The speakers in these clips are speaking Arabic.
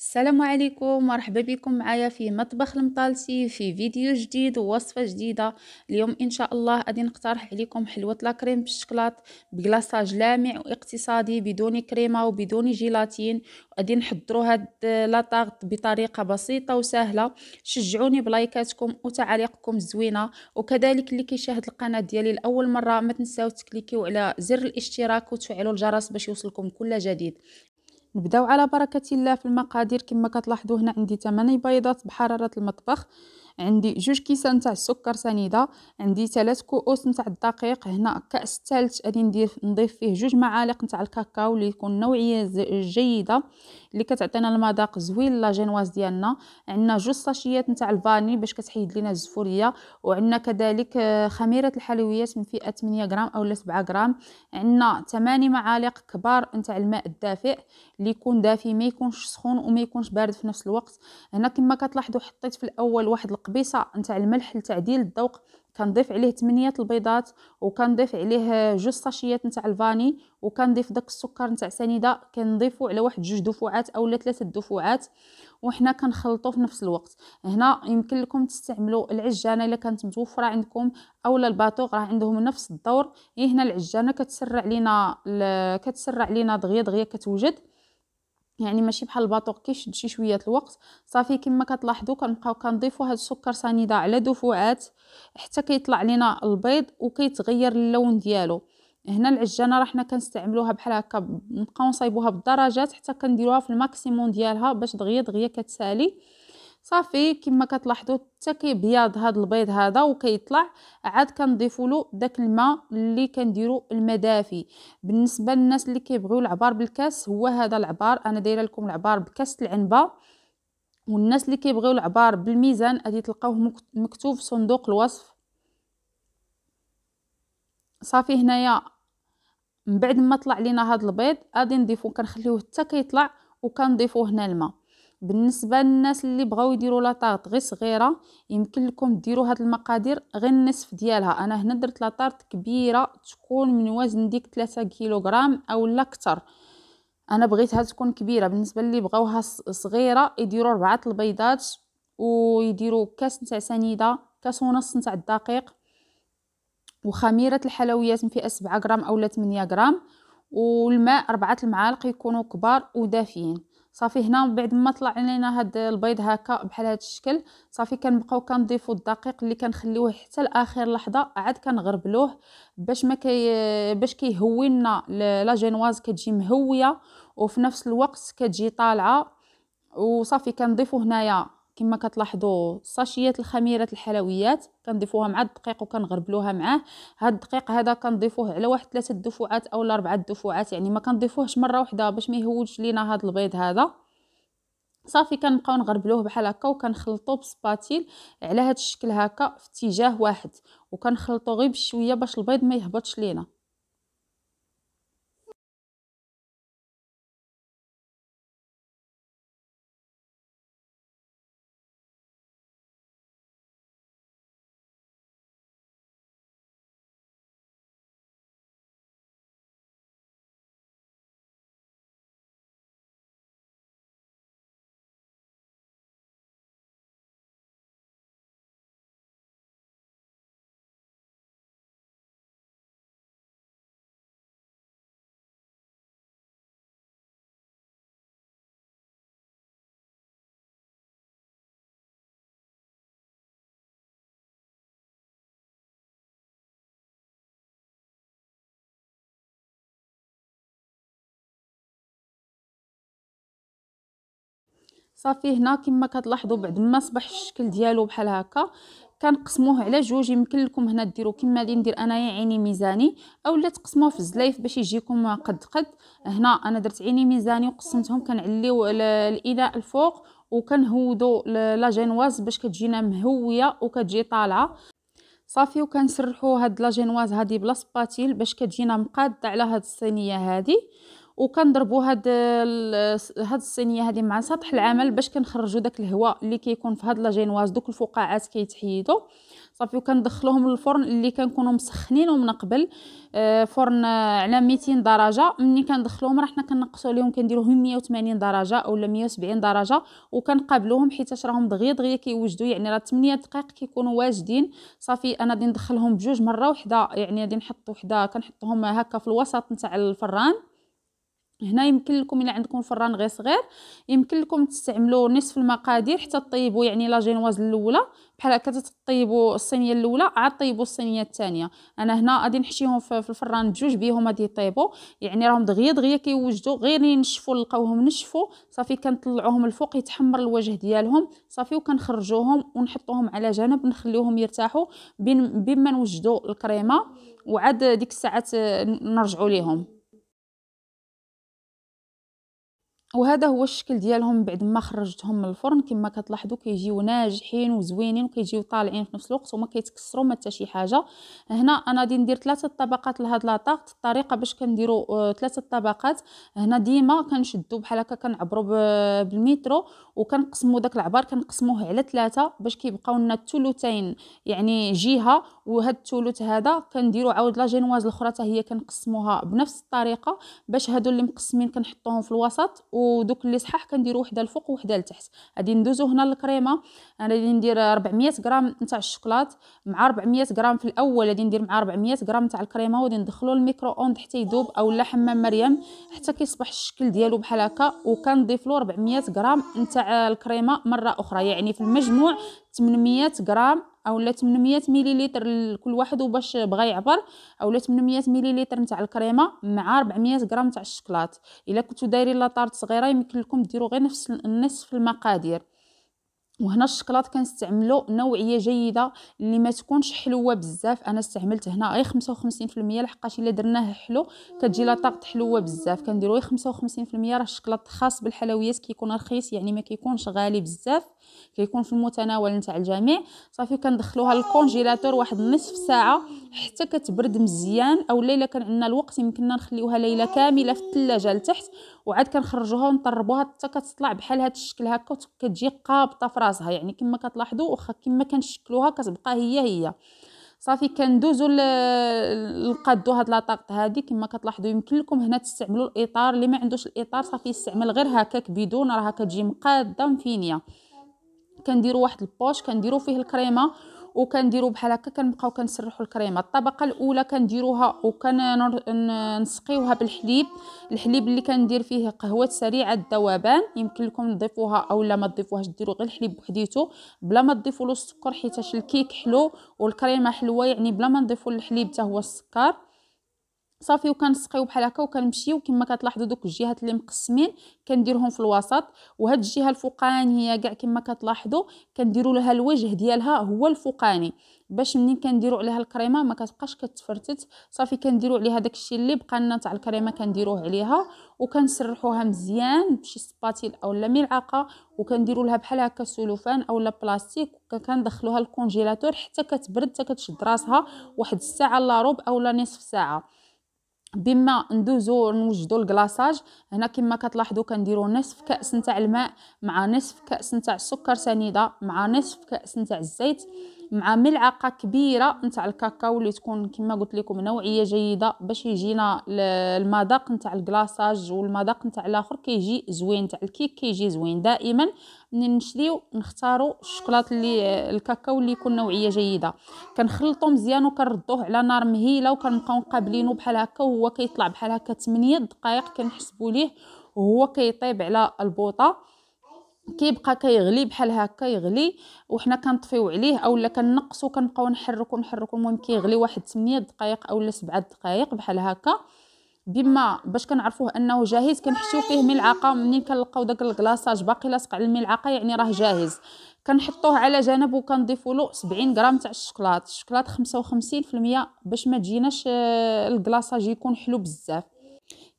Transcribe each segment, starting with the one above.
السلام عليكم مرحبا بكم معايا في مطبخ المطالسي في فيديو جديد ووصفه جديده اليوم ان شاء الله غادي نقترح عليكم حلوه لاكريم كريم بالشكلاط بكلاصاج لامع واقتصادي بدون كريمه وبدون جيلاتين غادي نحضروا هاد لاطاغط بطريقه بسيطه وسهله شجعوني بلايكاتكم وتعاليقكم الزوينه وكذلك اللي كيشاهد القناه ديالي لاول مره ما تنساو تكليكيو على زر الاشتراك وتفعلوا الجرس باش يوصلكم كل جديد نبداو على بركه الله في المقادير كما كتلاحظوا هنا عندي 8 بيضات بحراره المطبخ عندي جوج كيسان تاع السكر سنيده عندي 3 كؤوس نتاع الدقيق هنا كاس ثالث غادي ندير نضيف فيه جوج معالق نتاع الكاكاو اللي يكون نوعيه جيده اللي كتعطينا المذاق زوين لا جينواز ديالنا عندنا جوج ساشيات نتاع الفاني باش كتحيد لينا الزفوريه وعندنا كذلك آه، خميره الحلويات من فئه 8 غرام اولا 7 غرام عندنا 8 معالق كبار نتاع الماء الدافئ اللي يكون دافي ما يكونش سخون وما يكونش بارد في نفس الوقت هنا كما كتلاحظوا حطيت في الاول واحد القبيصه نتاع الملح لتعديل الذوق كنضيف عليه 8 البيضات وكنضيف عليه جوج صاشيات نتاع الفاني وكنضيف داك السكر نتاع سنيده كنضيفو على واحد جوج دفوعات اولا ثلاثه دفوعات وحنا كنخلطو في نفس الوقت هنا يمكن لكم تستعملوا العجانه الا كانت متوفره عندكم اولا الباتوغ راه عندهم نفس الدور إيه، هنا العجانه كتسرع لينا كتسرع لينا دغيا دغيا كتوجد يعني ماشي بحال الباطوق كيشد شي شويه الوقت صافي كما كتلاحظوا كنبقاو كنضيفوا هذا السكر سنيده على دفوعات حتى كيطلع لنا البيض وكيتغير اللون ديالو هنا العجانه راه حنا كنستعملوها بحال هكا نبقاو نصايبوها بالدرجات حتى كنديروها في الماكسيموم ديالها باش دغيا دغيا كتسالي صافي كما كتلاحظوا حتى كيبياض هذا البيض هذا وكيطلع عاد كنضيفوا له داك الماء اللي كنديروا المدافي بالنسبه للناس اللي كيبغيو العبار بالكاس هو هذا العبار انا دايره لكم العبار بكاس العنبه والناس اللي كيبغيو العبار بالميزان غادي تلقاوه مكتوب في صندوق الوصف صافي هنايا من بعد ما طلع لينا هذا البيض غادي نضيفو كنخليوه حتى كيطلع وكنضيفو هنا الماء بالنسبه للناس اللي بغاو يديروا لاطارت غير صغيره يمكن لكم ديروا هاد المقادير غير النصف ديالها انا هنا درت لاطارت كبيره تكون من وزن ديك 3 كيلوغرام او لا اكثر انا بغيتها تكون كبيره بالنسبه اللي بغاوها صغيره يديروا ربعه البيضات ويديروا كاس نتاع سنيده كاس ونص نتاع الدقيق وخميره الحلويات فيها 7 غرام اولا 8 غرام والماء اربعه المعالق يكونوا كبار ودافيين صافي هنا بعد ما طلع علينا هاد البيض هكا بحال هاد الشكل صافي كنبقاو كنضيفوا الدقيق اللي كنخليوه حتى لاخر لحظه عاد كنغربلوه باش ما كي باش كيهوي لنا لا جينواز كتجي مهويه وفي نفس الوقت كتجي طالعه وصافي كنضيفوا هنايا كما كتلاحظوا صاشيات الخميره الحلويات كنضيفوها مع الدقيق وكنغربلوها معاه هاد الدقيق هذا كنضيفوه على واحد ثلاثه دفعات اولا اربعه دفعات يعني ما كنضيفوهش مره واحده باش ما يهوج لينا هاد البيض هذا صافي كنبقاو نغربلوه بحال هكا وكنخلطو بسباتيل على هاد الشكل هكا في اتجاه واحد وكنخلطو غير بشويه باش البيض ما يهبطش لينا صافي هنا كما كتلاحظوا بعد ما صبح الشكل ديالو بحال هكا كنقسموه على جوج يمكن لكم هنا ديروا كما اللي ندير انايا عيني ميزاني اولا تقسموه في الزلايف باش يجيكم قد قد هنا انا درت عيني ميزاني وقسمتهم كنعليو الاناء الفوق وكنهودو لا جينواز باش كتجينا مهويه وكتجي طالعه صافي وكنسرحوا هاد لا جينواز هادي بلا سباتيل باش كتجينا مقاده على هاد الصينيه هادي وكنضربوا هاد هاد الصينيه هذه مع سطح العمل باش كنخرجوا داك الهواء اللي كيكون في هاد لاجينواز دوك الفقاعات كيتحيدوا صافي وكندخلوهم للفرن اللي كنكونوا مسخنينه من قبل آه، فرن على 200 درجه ملي كندخلوهم راه حنا كنقصوا عليهم كنديروهم 180 درجه اولا 170 درجه وكنقابلوهم حيت راهم دغيا دغيا كيوجدوا يعني راه 8 دقائق كيكونوا واجدين صافي انا غادي ندخلهم بجوج مره وحده يعني غادي نحط وحده كنحطهم هكا في الوسط نتاع الفران هنا يمكن لكم الا عندكم فران غير صغير يمكن لكم تستعملوا نصف المقادير حتى طيبوا يعني لا جينواز الاولى بحال هكا تطيبوا الصينيه الاولى عاد طيبوا الصينيه الثانيه انا هنا غادي نحشيهم في الفران بجوج بيهم غادي يطيبوا يعني راهم دغيا دغيا كيوجدوا غير ينشفوا نلقاوهم نشفوا صافي كنطلعوهم الفوق يتحمر الوجه ديالهم صافي وكنخرجوهم ونحطوهم على جنب نخليوهم يرتاحوا بين بما نوجدوا الكريمه وعاد ديك الساعات نرجعوا ليهم وهذا هو الشكل ديالهم بعد ما خرجتهم من الفرن كما كتلاحظوا كيجيو ناجحين وزوينين وكيجيو طالعين في نفس الوقت وما كيتكسروا ما حتى شي حاجه هنا انا غادي ندير ثلاثه طبقات لهاد لاطاغت الطريقه باش كنديروا آه، ثلاثه طبقات هنا ديما كنشدوا بحال هكا كنعبروا بالمترو وكنقسموا داك العبار كنقسموه على ثلاثه باش كيبقاو لنا الثلثين يعني جهه وهاد الثلث هذا كنديروا عاود لا جينواز الاخرى حتى هي كنقسموها بنفس الطريقه باش هادو اللي مقسمين كنحطوهم في الوسط ودوك اللي صحاح كنديرو وحده الفوق وحده لتحت غادي ندوزو هنا للكريمه انا غادي ندير 400 غرام نتاع الشوكولات مع 400 غرام في الاول غادي ندير مع 400 غرام نتاع الكريمه وغادي ندخلو للميكرو اوند حتى يذوب اولا حمام مريم حتى كيصبح الشكل ديالو بحال هكا وكنضيف له 400 غرام نتاع الكريمه مره اخرى يعني في المجموع 800 غرام اولا 800 مليلتر لكل واحد وباش بغى يعبر اولا 800 مليلتر نتاع الكريمه مع 400 غرام تاع الشكلاط الا كنتو دايرين لا طارت صغيره يمكن لكم ديروا غير نفس النصف المقادير وهنا الشكلاط كنستعملو نوعيه جيده اللي ما تكونش حلوه بزاف انا استعملت هنا غير 55% لحقاش الا درناه حلو كتجي لا طاقه حلوه بزاف كنديرو غير 55% راه الشكلاط خاص بالحلويات كيكون رخيص يعني ما كيكونش غالي بزاف كيكون في المتناول نتاع الجميع صافي كندخلوها للكونجيلاتور واحد نصف ساعه حتى كتبرد مزيان او ليلة كان عندنا الوقت يمكننا نخليوها ليله كامله في الثلاجه لتحت وعاد كنخرجوها ونطربوها حتى كتطلع بحال هذا الشكل هكا وكتجي قابطه راسها يعني كما كتلاحظوا واخا كما كنشكلوها كتبقى هي هي صافي كندوزو لقادو هاد لاطاقط هادي كما كتلاحظوا يمكن لكم هنا تستعملوا الاطار اللي ما عندوش الاطار صافي يستعمل غير هكاك بدون راه كتجي مقاده مفينيه كنديروا واحد البوش كنديروا فيه الكريمه وكنديروا بحال هكا كنبقاو كنسرحوا الكريمه الطبقه الاولى كنديروها وكنسقيوها بالحليب الحليب اللي كندير فيه قهوه سريعه الذوبان يمكن لكم تضيفوها اولا ما تضيفوهاش ديروا غير الحليب بوحديته بلا ما تضيفوا له السكر حيتاش الكيك حلو والكريمه حلوه يعني بلا ما نضيفوا الحليب حتى هو السكر صافي وكنسقيو بحال هكا وكنمشيو كما كتلاحظوا دوك الجهات اللي مقسمين كنديرهم في الوسط وهاد الجهه الفوقانيه كاع كما كتلاحظوا كنديروا لها الوجه ديالها هو الفوقاني باش منين كنديروا عليها الكريمه ما كتبقاش كتفرتت صافي كنديروا عليها داكشي اللي بقى لنا تاع الكريمه كنديروه عليها وكنسرحوها مزيان بشي سباتيل اولا ملعقه وكنديروا لها بحال هكا سلوفان اولا بلاستيك وكندخلوها الكونجيلاتور حتى كتبرد حتى كتشد راسها واحد الساعه الا ربع اولا نصف ساعه بما ندوزو نوجدو الكلاصاج هنا كما كتلاحظوا كنديروا نصف كاس نتاع الماء مع نصف كاس نتاع السكر سنيده مع نصف كاس نتاع الزيت مع ملعقه كبيره نتاع الكاكاو اللي تكون كما قلت لكم نوعيه جيده باش يجينا المذاق نتاع الكلاصاج والمذاق نتاع الاخر كيجي زوين تاع الكيك كيجي زوين دائما ملي نشريو نختاروا الشوكولات اللي الكاكاو اللي يكون نوعيه جيده كنخلطو مزيان وكنردوه على نار مهيله وكنبقاو مقابلينو بحال هكا وهو كيطلع بحال هكا 8 دقائق كنحسبوا ليه وهو كيطيب على البوطه كيبقى كيغلي بحال هكا يغلي وحنا كنطفيو عليه اولا كنقصو كنبقاو نحركو نحركو المهم كيغلي واحد 8 دقائق اولا 7 دقائق بحال هكا بما باش كنعرفوه انه جاهز كنحشيو فيه ملعقه منين كنلقاو داك الكلاصاج باقي لاصق على الملعقه يعني راه جاهز كنحطوه على جنب وكنضيفو له 70 غرام تاع الشكلاط الشكلاط 55% باش ما تجيناش آه، الكلاصاج يكون حلو بزاف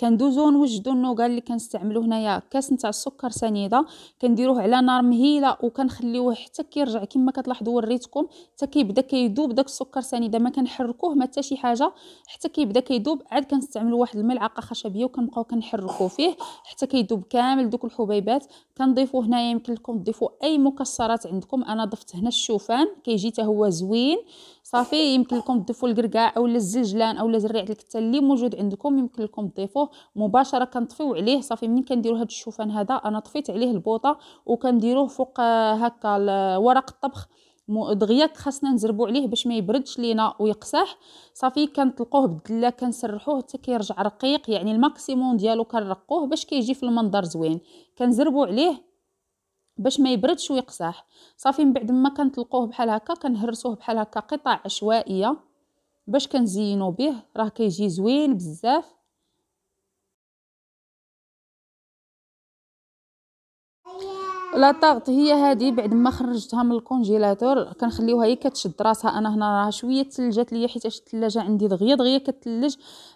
كندوزو نوجدو النوكال اللي كنستعملو هنايا كاس نتاع السكر سنيده كنديروه على نار مهيله وكنخليوه حتى كيرجع كما كتلاحظوا وريتكم حتى كيبدا كيذوب داك السكر سنيده ما كنحركوه ما حتى شي حاجه حتى كيبدا كيذوب عاد كنستعملو واحد الملعقه خشبيه وكنبقاو كنحركو فيه حتى كيذوب كامل دوك الحبيبات كنضيفوا هنا يمكن لكم تضيفوا اي مكسرات عندكم انا ضفت هنا الشوفان كيجي حتى هو زوين صافي يمكن لكم تضيفوا الكركاع اولا الزلجلان اولا زريعه الكتان اللي موجود عندكم يمكن لكم تضيفوه مباشره كنطفيو عليه صافي منين كنديروا هذا الشوفان هذا انا طفيت عليه البوطه وكنديروه فوق آه، هكا ورق الطبخ دغيا خاصنا نزربو عليه باش ما يبردش لينا ويقساح صافي كنطلقوه بالدله كنسرحوه حتى كيرجع رقيق يعني الماكسيموم ديالو كنرقوه باش كيجي في المنظر زوين كنزربو عليه باش ما يبردش ويقساح صافي من بعد ما كنطلقوه بحال هكا كنهرسوه بحال هكا قطع عشوائيه باش كنزينو به راه كيجي زوين بزاف لا طاغط هي هذه بعد ما خرجتها من الكونجيلاتور كنخليوها هي كتشد راسها انا هنا راه شويه تلجات ليا حيت الثلاجه عندي دغيا دغيا كتلج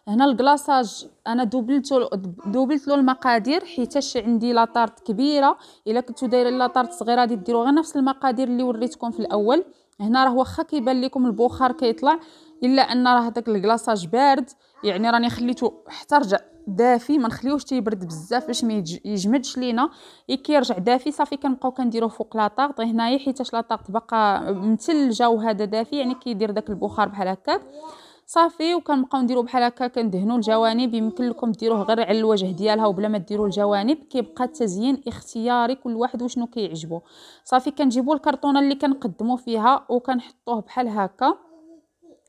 هنا الكلاصاج انا دوبلتو دوبلت له المقادير حيتاش عندي لاطارت كبيره الا كنتو دايرين لاطارت صغيره غادي ديروا غير نفس المقادير اللي وريتكم في الاول هنا راه واخا كيبان لكم البخار كيطلع الا ان راه داك الكلاصاج بارد يعني راني خليته حتى رجع دافي ما نخليوش تيبرد بزاف باش ما يجمدش لينا كيرجع دافي صافي كنبقاو كنديروه فوق لاطاغط هنايا حيتاش لاطاغط باقا متلجه وهذا دافي يعني كيدير داك البخار بحال هكاك صافي وكنبقاو نديرو بحال هكا كندهنو الجوانب يمكن لكم ديروه غير على الوجه ديالها وبلا ما ديروا الجوانب كيبقى التزيين اختياري كل واحد وشنو كيعجبو صافي كنجيبو الكرتونه اللي كنقدمو فيها وكنحطوه بحال هكا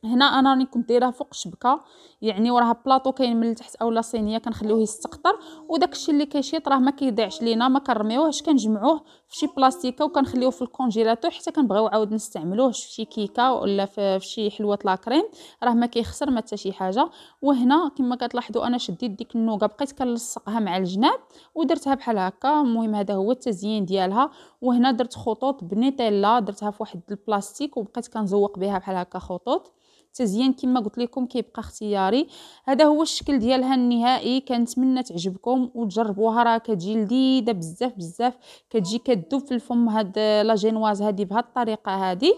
هنا انا راني كنت دايره فوق الشبكه يعني وراها بلاطو كاين من التحت اولا صينيه كنخليوه يستقطر وداك الشيء اللي كيشيط راه ما كيضيعش لينا ما كنرميوهش كنجمعوه في شي بلاستيكه وكنخليوه في الكونجيلاتور حتى كنبغيو عاود نستعملوه في شي كيكه ولا في شي حلوه لاكريم راه ما كيخسر ما حتى شي حاجه وهنا كما كتلاحظوا انا شديت ديك النوقه بقيت كنلصقها مع الجناب ودرتها بحال هكا المهم هذا هو التزيين ديالها وهنا درت خطوط بنيتيلا درتها في واحد البلاستيك وبقيت كنزوق بها بحال هكا خطوط التزيين كما قلت لكم كيبقى اختياري هذا هو الشكل ديالها النهائي كنتمنى تعجبكم وتجربوها راه كتجي لذيذه بزاف بزاف كتجي كتذوب في الفم هاد لا جينواز هادي بهاد الطريقه هادي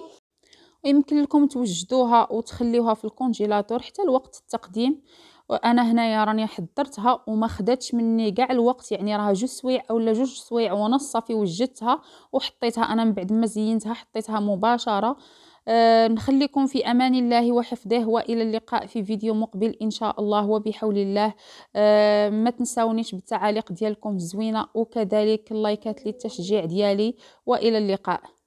يمكن لكم توجدوها وتخليوها في الكونجيلاتور حتى لوقت التقديم وانا هنايا راني حضرتها وما خدتش مني كاع الوقت يعني راه جوج سوايع اولا جوج سوايع ونص صافي وجدتها وحطيتها انا من بعد ما زينتها حطيتها مباشره آه، نخليكم في أمان الله وحفظه وإلى اللقاء في فيديو مقبل إن شاء الله وبحول الله آه، ما تنساونيش بالتعاليق ديالكم الزوينة وكذلك اللايكات للتشجيع ديالي وإلى اللقاء